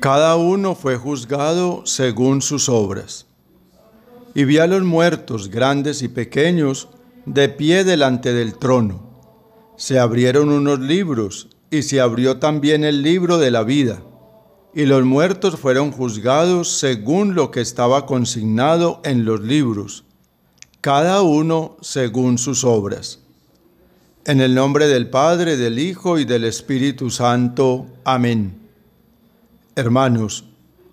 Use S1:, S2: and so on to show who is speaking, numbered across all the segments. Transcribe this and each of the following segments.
S1: Cada uno fue juzgado según sus obras. Y vi a los muertos, grandes y pequeños, de pie delante del trono. Se abrieron unos libros, y se abrió también el libro de la vida. Y los muertos fueron juzgados según lo que estaba consignado en los libros, cada uno según sus obras. En el nombre del Padre, del Hijo y del Espíritu Santo. Amén. Hermanos,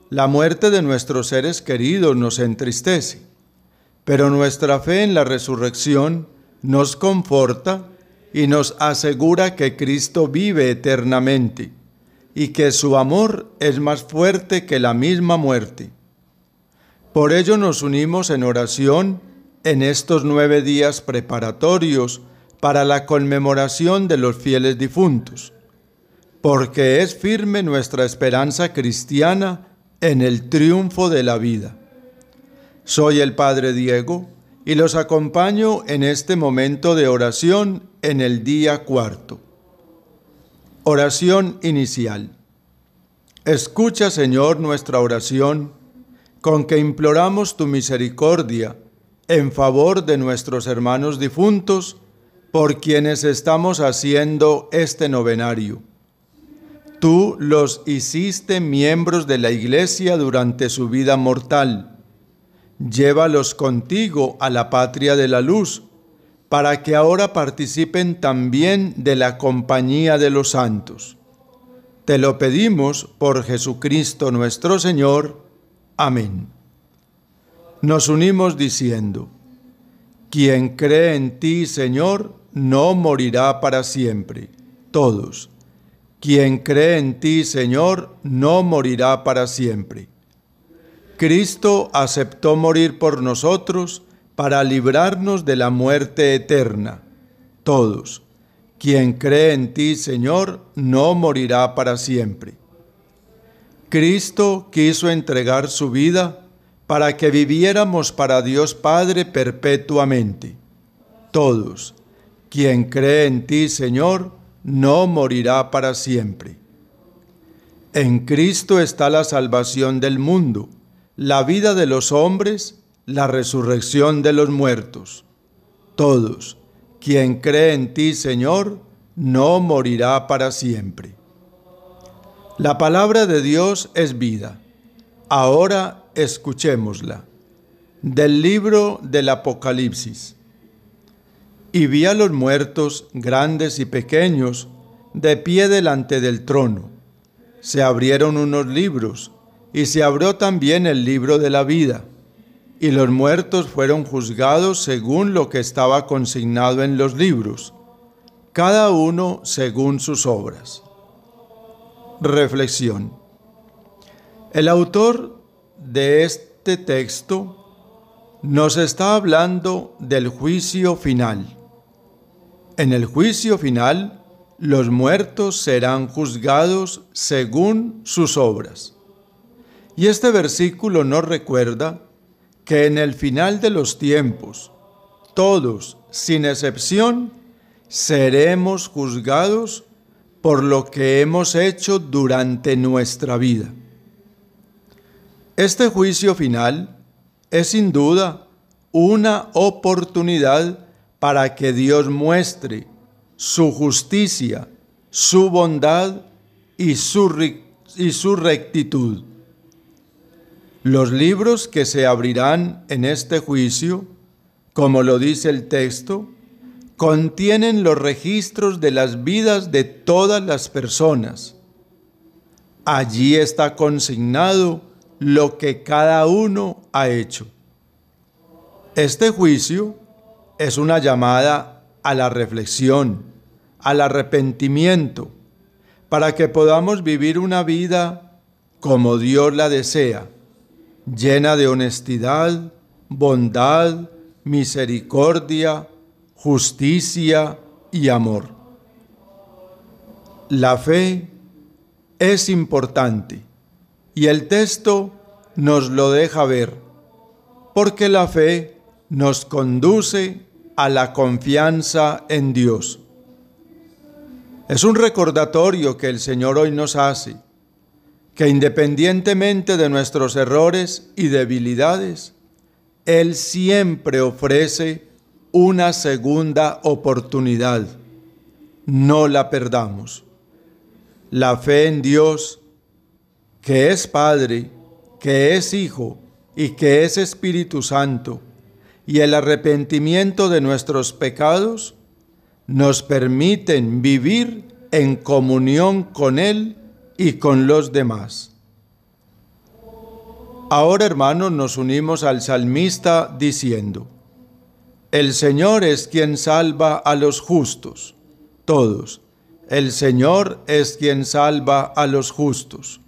S1: la muerte de nuestros seres queridos nos entristece, pero nuestra fe en la resurrección nos conforta y nos asegura que Cristo vive eternamente y que su amor es más fuerte que la misma muerte. Por ello nos unimos en oración en estos nueve días preparatorios para la conmemoración de los fieles difuntos porque es firme nuestra esperanza cristiana en el triunfo de la vida. Soy el Padre Diego y los acompaño en este momento de oración en el día cuarto. Oración inicial. Escucha, Señor, nuestra oración, con que imploramos tu misericordia en favor de nuestros hermanos difuntos, por quienes estamos haciendo este novenario. Tú los hiciste miembros de la iglesia durante su vida mortal. Llévalos contigo a la patria de la luz, para que ahora participen también de la compañía de los santos. Te lo pedimos por Jesucristo nuestro Señor. Amén. Nos unimos diciendo, quien cree en ti, Señor, no morirá para siempre. Todos. Quien cree en ti, Señor, no morirá para siempre. Cristo aceptó morir por nosotros para librarnos de la muerte eterna. Todos. Quien cree en ti, Señor, no morirá para siempre. Cristo quiso entregar su vida para que viviéramos para Dios Padre perpetuamente. Todos. Quien cree en ti, Señor, no morirá para siempre. En Cristo está la salvación del mundo, la vida de los hombres, la resurrección de los muertos. Todos, quien cree en ti, Señor, no morirá para siempre. La palabra de Dios es vida. Ahora escuchémosla. Del libro del Apocalipsis y vi a los muertos, grandes y pequeños, de pie delante del trono. Se abrieron unos libros, y se abrió también el libro de la vida. Y los muertos fueron juzgados según lo que estaba consignado en los libros, cada uno según sus obras. Reflexión. El autor de este texto nos está hablando del juicio final en el juicio final, los muertos serán juzgados según sus obras. Y este versículo nos recuerda que en el final de los tiempos, todos, sin excepción, seremos juzgados por lo que hemos hecho durante nuestra vida. Este juicio final es sin duda una oportunidad para que Dios muestre su justicia, su bondad y su, y su rectitud. Los libros que se abrirán en este juicio, como lo dice el texto, contienen los registros de las vidas de todas las personas. Allí está consignado lo que cada uno ha hecho. Este juicio es una llamada a la reflexión, al arrepentimiento, para que podamos vivir una vida como Dios la desea, llena de honestidad, bondad, misericordia, justicia y amor. La fe es importante y el texto nos lo deja ver, porque la fe nos conduce a la confianza en Dios. Es un recordatorio que el Señor hoy nos hace, que independientemente de nuestros errores y debilidades, Él siempre ofrece una segunda oportunidad. No la perdamos. La fe en Dios, que es Padre, que es Hijo y que es Espíritu Santo, y el arrepentimiento de nuestros pecados nos permiten vivir en comunión con Él y con los demás. Ahora hermanos nos unimos al salmista diciendo, El Señor es quien salva a los justos, todos. El Señor es quien salva a los justos.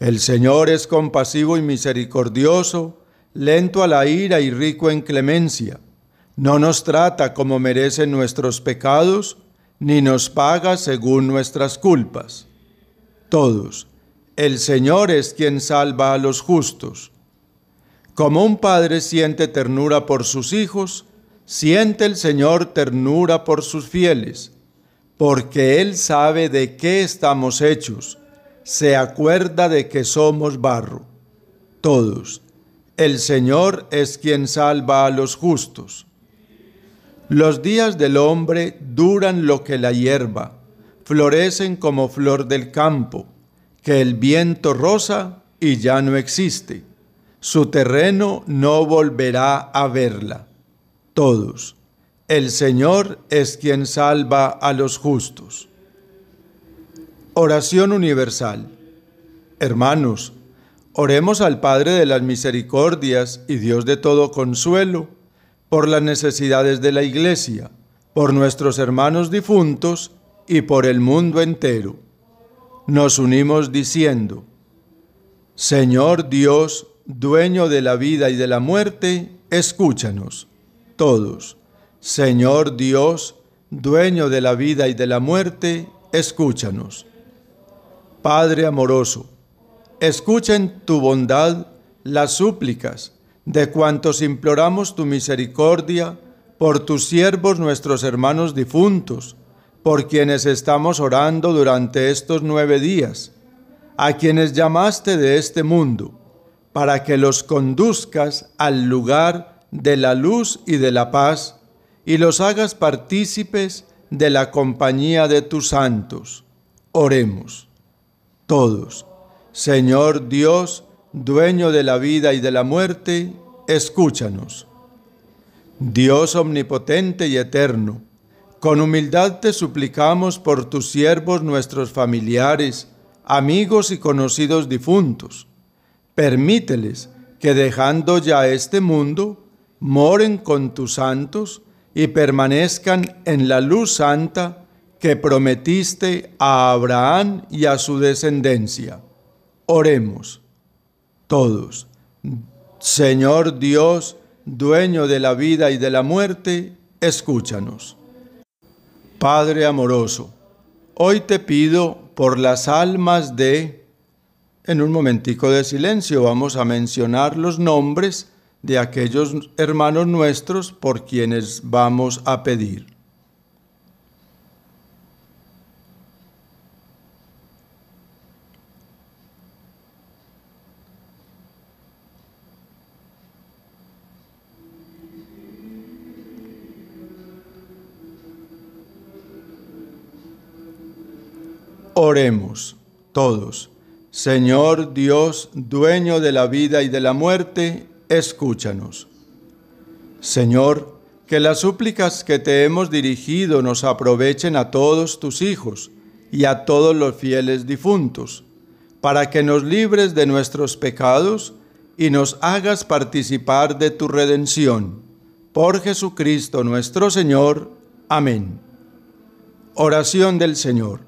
S1: El Señor es compasivo y misericordioso lento a la ira y rico en clemencia. No nos trata como merecen nuestros pecados, ni nos paga según nuestras culpas. Todos, el Señor es quien salva a los justos. Como un padre siente ternura por sus hijos, siente el Señor ternura por sus fieles, porque Él sabe de qué estamos hechos, se acuerda de que somos barro. Todos el Señor es quien salva a los justos. Los días del hombre duran lo que la hierba, florecen como flor del campo, que el viento roza y ya no existe. Su terreno no volverá a verla. Todos. El Señor es quien salva a los justos. Oración universal. Hermanos, Oremos al Padre de las Misericordias y Dios de todo consuelo, por las necesidades de la Iglesia, por nuestros hermanos difuntos y por el mundo entero. Nos unimos diciendo, Señor Dios, dueño de la vida y de la muerte, escúchanos todos. Señor Dios, dueño de la vida y de la muerte, escúchanos. Padre amoroso, escuchen tu bondad, las súplicas de cuantos imploramos tu misericordia por tus siervos nuestros hermanos difuntos, por quienes estamos orando durante estos nueve días, a quienes llamaste de este mundo, para que los conduzcas al lugar de la luz y de la paz, y los hagas partícipes de la compañía de tus santos. Oremos todos Señor Dios, dueño de la vida y de la muerte, escúchanos. Dios omnipotente y eterno, con humildad te suplicamos por tus siervos, nuestros familiares, amigos y conocidos difuntos. Permíteles que dejando ya este mundo, moren con tus santos y permanezcan en la luz santa que prometiste a Abraham y a su descendencia Oremos todos. Señor Dios, dueño de la vida y de la muerte, escúchanos. Padre amoroso, hoy te pido por las almas de... En un momentico de silencio vamos a mencionar los nombres de aquellos hermanos nuestros por quienes vamos a pedir. Oremos todos. Señor Dios, dueño de la vida y de la muerte, escúchanos. Señor, que las súplicas que te hemos dirigido nos aprovechen a todos tus hijos y a todos los fieles difuntos, para que nos libres de nuestros pecados y nos hagas participar de tu redención. Por Jesucristo nuestro Señor. Amén. Oración del Señor.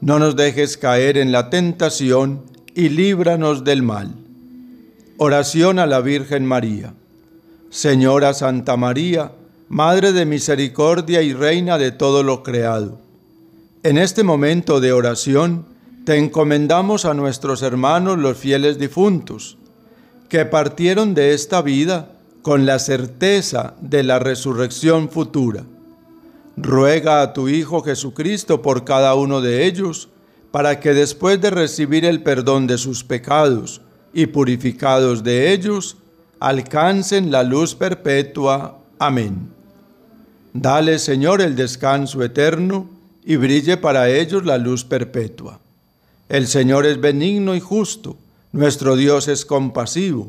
S1: no nos dejes caer en la tentación y líbranos del mal. Oración a la Virgen María. Señora Santa María, Madre de Misericordia y Reina de todo lo creado. En este momento de oración, te encomendamos a nuestros hermanos los fieles difuntos, que partieron de esta vida con la certeza de la resurrección futura Ruega a tu Hijo Jesucristo por cada uno de ellos, para que después de recibir el perdón de sus pecados y purificados de ellos, alcancen la luz perpetua. Amén. Dale, Señor, el descanso eterno, y brille para ellos la luz perpetua. El Señor es benigno y justo, nuestro Dios es compasivo.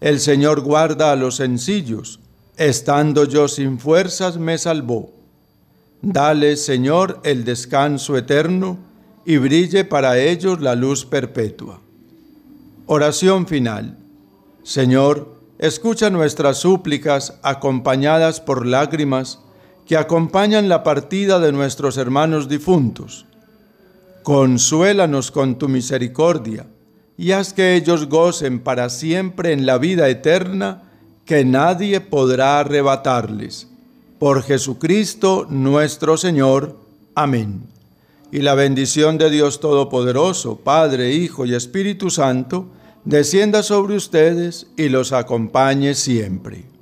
S1: El Señor guarda a los sencillos, estando yo sin fuerzas me salvó. Dale, Señor, el descanso eterno y brille para ellos la luz perpetua. Oración final. Señor, escucha nuestras súplicas acompañadas por lágrimas que acompañan la partida de nuestros hermanos difuntos. Consuélanos con tu misericordia y haz que ellos gocen para siempre en la vida eterna que nadie podrá arrebatarles por Jesucristo nuestro Señor. Amén. Y la bendición de Dios Todopoderoso, Padre, Hijo y Espíritu Santo, descienda sobre ustedes y los acompañe siempre.